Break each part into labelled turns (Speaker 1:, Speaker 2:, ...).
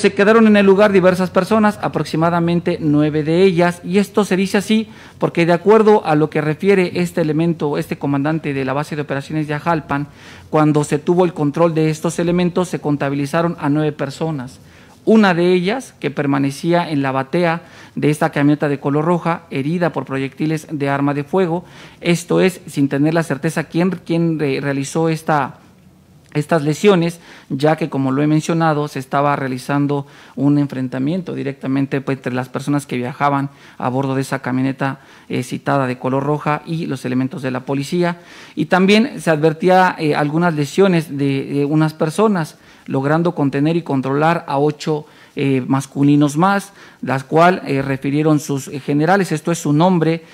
Speaker 1: Se quedaron en el lugar diversas personas, aproximadamente nueve de ellas, y esto se dice así porque de acuerdo a lo que refiere este elemento, este comandante de la base de operaciones de Ajalpan, cuando se tuvo el control de estos elementos se contabilizaron a nueve personas. Una de ellas, que permanecía en la batea de esta camioneta de color roja, herida por proyectiles de arma de fuego, esto es, sin tener la certeza quién, quién realizó esta estas lesiones, ya que como lo he mencionado, se estaba realizando un enfrentamiento directamente pues, entre las personas que viajaban a bordo de esa camioneta eh, citada de color roja y los elementos de la policía. Y también se advertía eh, algunas lesiones de, de, unas personas, logrando contener y controlar a ocho eh, masculinos más, las cual eh, refirieron sus eh, generales, esto es su nombre,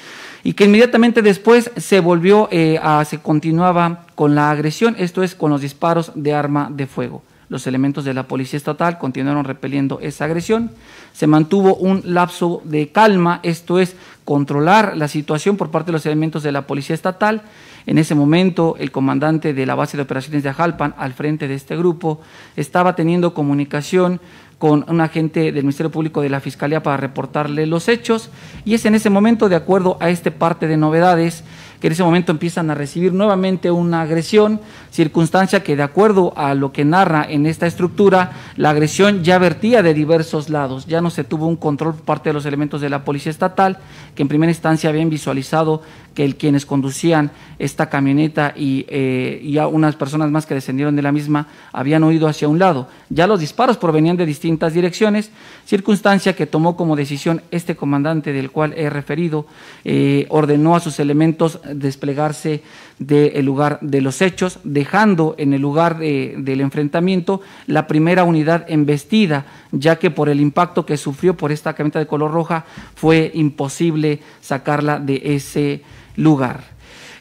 Speaker 1: y que inmediatamente después se volvió, a, se continuaba con la agresión, esto es con los disparos de arma de fuego. Los elementos de la Policía Estatal continuaron repeliendo esa agresión. Se mantuvo un lapso de calma, esto es, controlar la situación por parte de los elementos de la Policía Estatal. En ese momento, el comandante de la base de operaciones de Ajalpan, al frente de este grupo, estaba teniendo comunicación con un agente del Ministerio Público de la Fiscalía para reportarle los hechos y es en ese momento, de acuerdo a este parte de novedades, que en ese momento empiezan a recibir nuevamente una agresión, circunstancia que de acuerdo a lo que narra en esta estructura, la agresión ya vertía de diversos lados, ya no se tuvo un control por parte de los elementos de la Policía Estatal, que en primera instancia habían visualizado que quienes conducían esta camioneta y, eh, unas personas más que descendieron de la misma habían huido hacia un lado. Ya los disparos provenían de distintos distintas direcciones, circunstancia que tomó como decisión este comandante del cual he referido, eh, ordenó a sus elementos desplegarse del lugar de los hechos, dejando en el lugar del enfrentamiento la primera unidad embestida, ya que por el impacto que sufrió por esta camioneta de color roja fue imposible sacarla de ese lugar.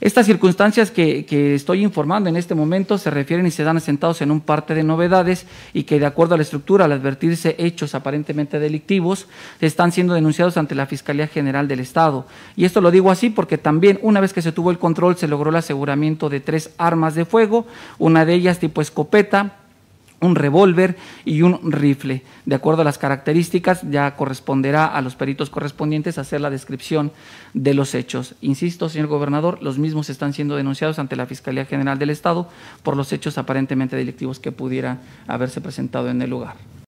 Speaker 1: Estas circunstancias que, estoy informando en este momento se refieren y se dan asentados en un parte de novedades y que de acuerdo a la estructura, al advertirse hechos aparentemente delictivos, están siendo denunciados ante la Fiscalía General del Estado. Y esto lo digo así porque también una vez que se tuvo el control se logró el aseguramiento de tres armas de fuego, una de ellas tipo escopeta, un revólver y un rifle. De acuerdo a las características, ya corresponderá a los peritos correspondientes hacer la descripción de los hechos. Insisto, señor gobernador, los mismos están siendo denunciados ante la Fiscalía General del Estado por los hechos aparentemente delictivos que pudieran haberse presentado en el lugar.